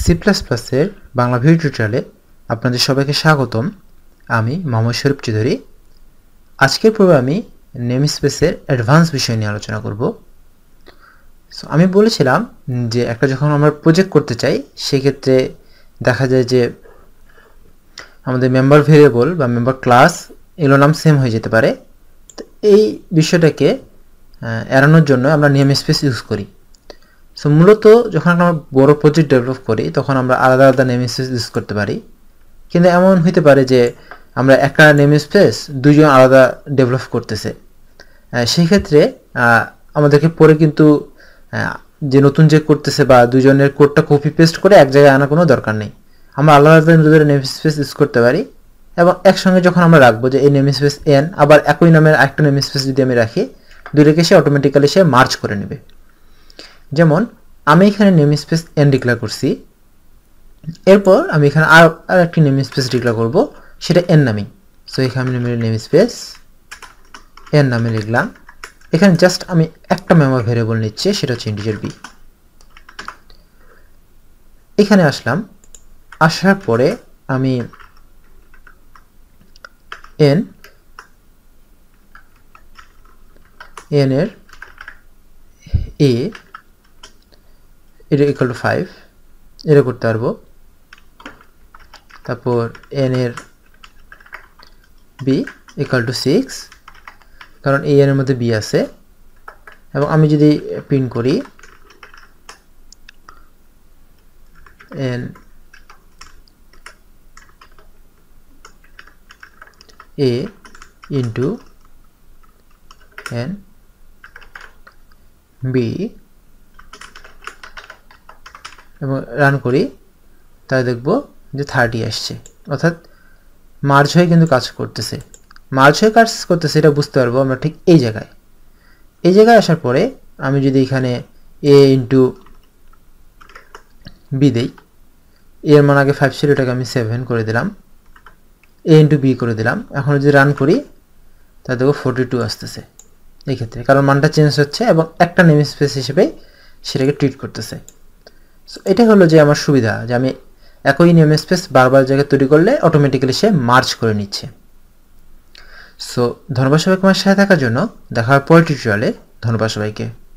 C plus প্লাসের Bangla video টিউটোরিয়ালে আপনাদের সবাইকে স্বাগতম আমি মোহাম্মদ শরীফ চৌধুরী আজকের পূর্বে আমি নেম স্পেসের অ্যাডভান্স বিষয় নিয়ে আলোচনা করব সো আমি বলেছিলাম যে একটা যখন আমরা প্রজেক্ট করতে চাই সেক্ষেত্রে দেখা যায় যে আমাদের মেম্বার ভেরিয়েবল বা মেম্বার ক্লাস এগুলো নাম সেম হয়ে যেতে পারে তো এই বিষয়টাকে এড়ানোর জন্য আমরা নেম স্পেস ইউজ করি সো মূলত যখন আমরা বড় প্রজেক্ট ডেভেলপ করি তখন আমরা আলাদা আলাদা নেম স্পেস ইউজ করতে পারি কিন্তু এমন হইতে পারে যে আমরা একটা নেম স্পেস দুজন আলাদা ডেভেলপ করতেছে সেই ক্ষেত্রে আমাদেরকে পরে কিন্তু যে নতুন যে করতেছে বা দুজনের কোডটা কপি পেস্ট করে এক জায়গায় আনা কোনো দরকার নেই আমরা আলাদা আলাদা দুজনের নেম স্পেস ইউজ করতে পারি এবং একসঙ্গে যখন আমরা রাখবো যে এই নেম স্পেস এন আবার একই নামের একটা নেম স্পেস যদি আমি রাখি দুটাকে সে অটোমেটিক্যালি সে মার্চ করে নেবে যেমন আমি এখানে নেম স্পেস এন ডিক্লেয়ার করছি এরপর আমি এখানে আর আর একটি নেম স্পেস ডিক্লেয়ার করব সেটা এন নামে সো এখানে আমি নেম স্পেস এন নামে লিখলাম এখানে জাস্ট আমি একটা মেম্বার ভেরিয়েবল নিচ্ছে সেটা হচ্ছে ইন্টিজার বি এখানে আসলাম আসার পরে আমি এন এন এর এ এটা ইকুয়াল টু ফাইভ এটা করতে পারবো তারপর এন এর বি ইকুয়াল টু সিক্স কারণ এই এনের মধ্যে বি আছে এবং আমি যদি প্রিন্ট করি N A into N B এবং রান করি তাহলে দেখব যে থার্টি আসছে অর্থাৎ মার্চ হয়ে কিন্তু কাজ করতেছে মার্চ হয়ে কাজ করতেছে এটা বুঝতে পারবো আমরা ঠিক এই জায়গায় এই জায়গায় আসার পরে আমি যদি এখানে এ ইন্টু বি দেই এর মান আগে ফাইভ ছিল এটাকে আমি সেভেন করে দিলাম এ ইন্টু বি করে দিলাম এখন যদি রান করি তা দেখব ফোর্টি টু আসতেছে এই ক্ষেত্রে কারণ মানটা চেঞ্জ হচ্ছে এবং একটা নেম স্পেস হিসেবে সেটাকে ট্রিট করতেছে সো এটা হলো যে আমার সুবিধা যে আমি একই নেম স্পেস বারবার জায়গায় তৈরি করলে অটোমেটিক্যালি সে মার্চ করে নিচ্ছে সো ধন্যবাদ সবাইকে আমার সাথে থাকার জন্য দেখা হয় পরের টিউটোরিয়ালে ধন্যবাদ সবাইকে